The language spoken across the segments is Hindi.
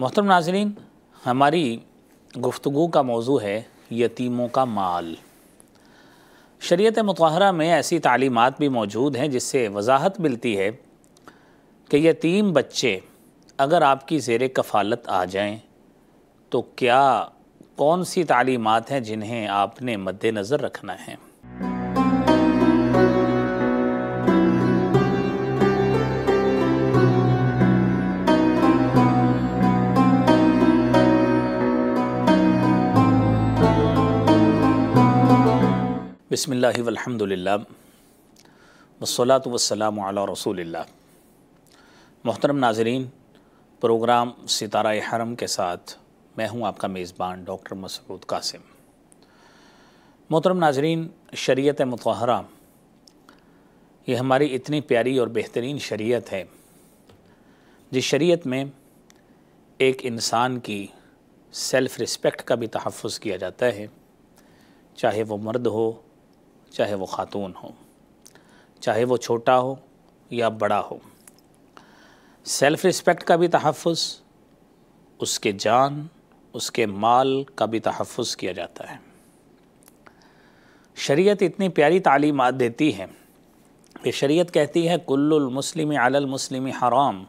मोहतरम नाजरीन हमारी गुफ्तु का मौजू है यतीमों का माल शरीयत मतहरा में ऐसी तालीमत भी मौजूद हैं जिससे वजाहत मिलती है कि यतीम बच्चे अगर आपकी जेर कफ़ालत आ जाएँ तो क्या कौन सी तालीमत हैं जिन्हें आपने मद्दनज़र रखना है बसमिल्लरिल्हमदिल्ला वसलात वसलाम रसूलिल्लाह मोहतरम नाजरीन प्रोग्राम सितारा हरम के साथ मैं हूँ आपका मेज़बान डॉक्टर मसरूद कासिम मोहतरम नाजरीन शरीयत मतहरा ये हमारी इतनी प्यारी और बेहतरीन शरीयत है जिस शरीयत में एक इंसान की सेल्फ़ रिस्पेक्ट का भी तहफ़ किया जाता है चाहे वो मर्द हो चाहे वो ख़ातून हो चाहे वो छोटा हो या बड़ा हो सेल्फ़ रिस्पेक्ट का भी तहफ़ उसके जान उसके माल का भी तहफ़ किया जाता है शरीयत इतनी प्यारी तालीमत देती है कि शरीयत कहती है कुल्लुलमस्लिम अलमस्लिम हराम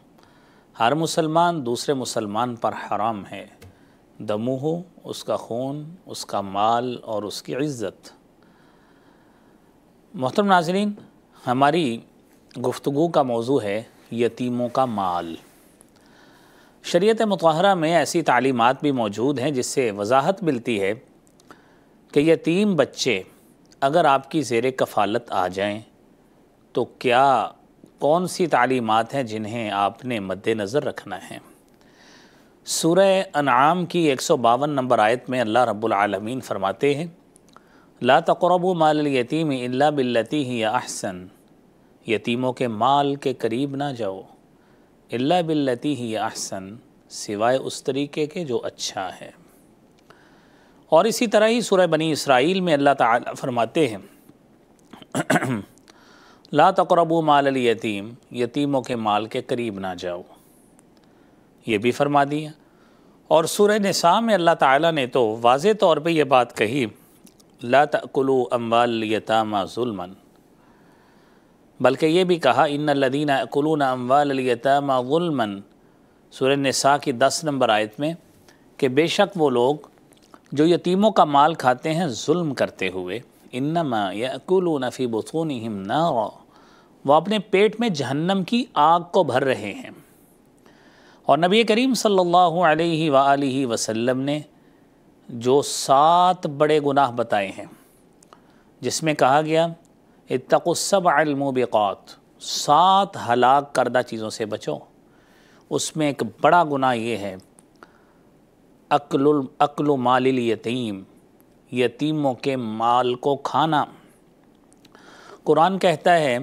हर मुसलमान दूसरे मुसलमान पर हराम है दमूह उसका खून उसका माल और उसकी इज़्ज़त मोहतरम नाजरीन हमारी गुफ्तु का मौजू है यतीमों का माल शरीयत मतहरा में ऐसी तालीमत भी मौजूद हैं जिससे वजाहत मिलती है कि यतीम बच्चे अगर आपकी जेर कफ़ालत आ जाएँ तो क्या कौन सी तालीमत हैं जिन्हें आपने मद्दनज़र रखना है सूर्य अनाम की एक सौ बावन नंबर आयत में अल्लाह रब्बुल रबालमीन फरमाते हैं ला तकरब माल यतीम अल्ला बिल्लती ही अहसन यतीमों के माल के करीब ना जाओ इल्ला बिल्लती ही अहसन सिवाय उस तरीके के जो अच्छा है और इसी तरह ही सूरह बनी इसराइल में अल्लाह ताला फरमाते हैं ला तकरबू माल यतीम यतीमों के माल के करीब ना जाओ ये भी फरमा दिया और सूर्य नसा में अल्लाह ताला ने तो वाज तौर पे ये बात कही ला तकुलु अम्बाल यतामा बल्कि ये भी कहा इन लदीन अकुलून अम्बाल यतामा जुल्मन सुर नसा की दस नंबर आयत में कि बेशक वो लोग जो यतीमों का माल खाते हैं जुल्म करते हुए इनमा यकुलू नफ़ी बसून हम ना वो अपने पेट में जहन्नम की आग को भर रहे हैं और नबी करीम सल्लल्लाहु अलैहि वसल्लम ने जो सात बड़े गुनाह बताए हैं जिसमें कहा गया इतकुसब अलमोबिकात सात हलाक करदा चीज़ों से बचो उसमें एक बड़ा गुनाह ये है अक्ल अक्ल मालिल यतीम यतीमों के माल को खाना कुरान कहता है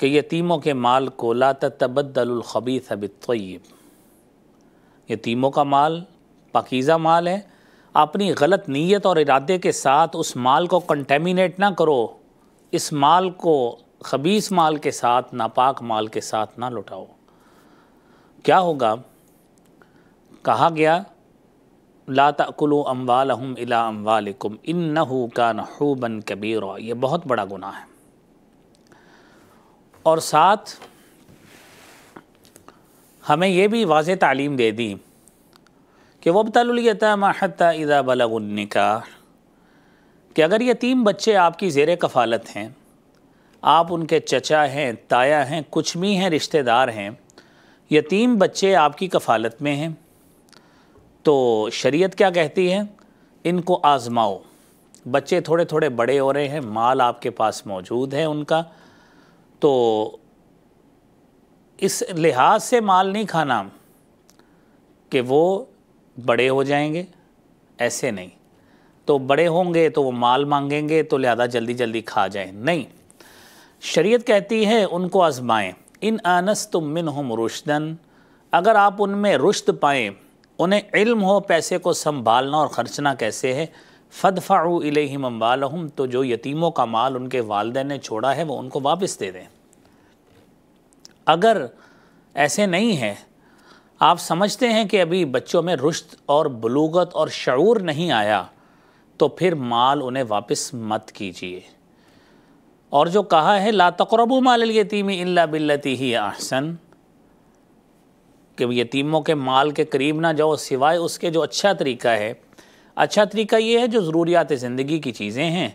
कि यतीमों के माल को ला तबद्दलखबी सबितब यतीमों का माल पाकिज़ा माल है अपनी गलत नीयत और इरादे के साथ उस माल को कंटेमिनेट ना करो इस माल को खबीस माल के साथ नापाक माल के साथ ना लुटाओ क्या होगा कहा गया ला तकुलु अम्वाल हम अला अम्वालकुम इन का नहूबन कबीर ये बहुत बड़ा गुनाह है और साथ हमें यह भी वाज तालीम दे दी कि वह तलता इज़ा बलगनिका कि अगर यतीम बच्चे आपकी ज़ेर कफ़ालत हैं आप उनके चचा हैं ताया हैं कुछ भी हैं रिश्तेदार हैं यतीम बच्चे आपकी कफ़ालत में हैं तो शरीयत क्या कहती है इनको आज़माओ बच्चे थोड़े थोड़े बड़े हो रहे हैं माल आपके पास मौजूद है उनका तो इस लिहाज से माल नहीं खाना कि वो बड़े हो जाएंगे ऐसे नहीं तो बड़े होंगे तो वो माल मांगेंगे तो लिहाजा जल्दी जल्दी खा जाए नहीं शरीयत कहती है उनको आजमाएं इन आनस तुम मिन हम रुशदन अगर आप उनमें रुश्त पाएँ उन्हें इल्म हो पैसे को संभालना और ख़र्चना कैसे है फ़दफ़ा इलेहिम हम तो जो यतीमों का माल उनके वालदे ने छोड़ा है वो उनको वापस दे दें अगर ऐसे नहीं है आप समझते हैं कि अभी बच्चों में रुश्त और बलूगत और शूर नहीं आया तो फिर माल उन्हें वापस मत कीजिए और जो कहा है ला तकरबू माल यतीमी इल्ला बिल्लती ही आहसन कि यतीमों के माल के करीब ना जाओ सिवाय उसके जो अच्छा तरीका है अच्छा तरीका ये है जो ज़रूरियात ज़िंदगी की चीज़ें हैं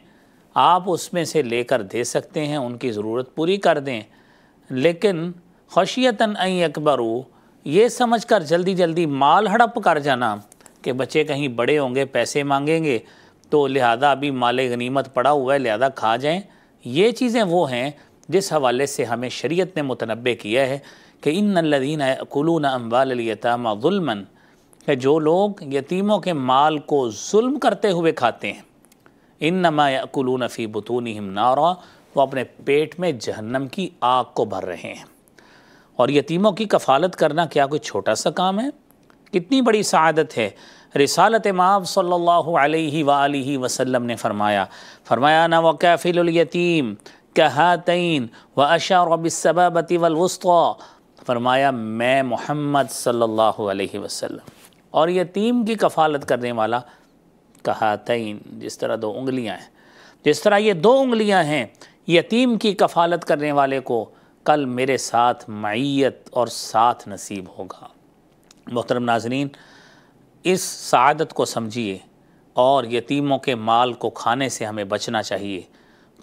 आप उसमें से लेकर दे सकते हैं उनकी ज़रूरत पूरी कर दें लेकिन खशियता अकबरू ये समझकर जल्दी जल्दी माल हड़प कर जाना कि बच्चे कहीं बड़े होंगे पैसे मांगेंगे तो लिहाजा अभी माल गनीमत पड़ा हुआ है लिहाजा खा जाएं ये चीज़ें वो हैं जिस हवाले से हमें शरीयत ने मुतनबे किया है कि इन लदीन कुलून अम्बालतमा जुल्मन है जो लोग यतीमों के माल को जुल्म करते हुए खाते हैं इन नमा कुलून फ़ी बतून नारा वो अपने पेट में जहन्नम की आग को भर रहे हैं और यतीमों की कफालत करना क्या कोई छोटा सा काम है कितनी बड़ी शादत है रिसालत माब सल्लल्लाहु अलैहि वसल्लम ने फरमाया फरमाया ना वक़ाफ़िलयतीम कहातन व अशा रबिसबाबती वलवस्ता फरमाया मैं मोहम्मद सल्लल्लाहु अलैहि वसल्लम और यतीम की कफ़ालत करने वाला कहातन जिस तरह दो उंगलियां हैं जिस तरह ये दो उंगलियां हैं यतीम की कफ़ालत करने वाले को कल मेरे साथ मैत और साथ नसीब होगा मोहतरम नाजरीन इस शादत को समझिए और यतीमों के माल को खाने से हमें बचना चाहिए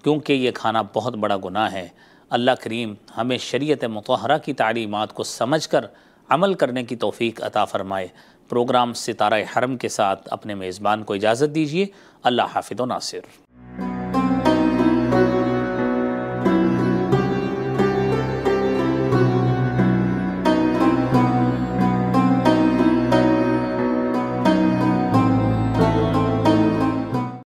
क्योंकि ये खाना बहुत बड़ा गुनाह है अल्लाह करीम हमें शरीत मतहरा की तालीमत को समझ कर अमल करने की तोफ़ी अता फ़रमाए प्रोग्राम सितारा हरम के साथ अपने मेज़बान को इजाज़त दीजिए अल्लाह हाफिद नासिर